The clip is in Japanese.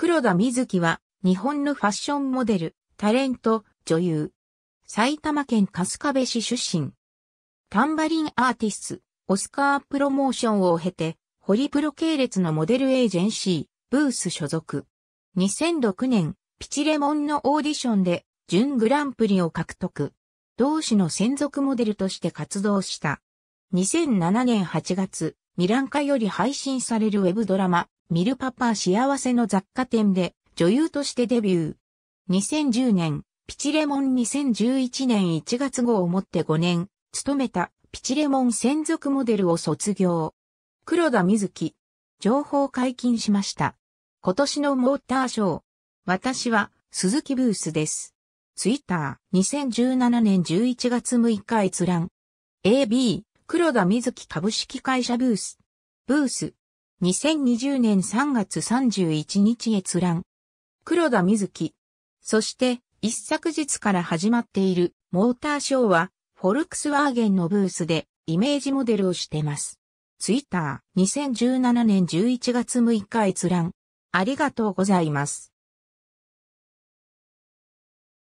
黒田瑞希は、日本のファッションモデル、タレント、女優。埼玉県春日部市出身。タンバリンアーティスト、オスカープロモーションを経て、ホリプロ系列のモデルエージェンシー、ブース所属。2006年、ピチレモンのオーディションで、準グランプリを獲得。同志の専属モデルとして活動した。2007年8月、ミランカより配信されるウェブドラマ、ミルパパ幸せの雑貨店で女優としてデビュー。2010年、ピチレモン2011年1月号をもって5年、勤めたピチレモン専属モデルを卒業。黒田瑞希。情報解禁しました。今年のモーターショー。私は鈴木ブースです。ツイッター2017年11月6日閲覧。AB 黒田瑞希株式会社ブース。ブース2020年3月31日閲覧。黒田瑞希。そして、一昨日から始まっているモーターショーは、フォルクスワーゲンのブースでイメージモデルをしてます。ツイッター2017年11月6日閲覧。ありがとうございます。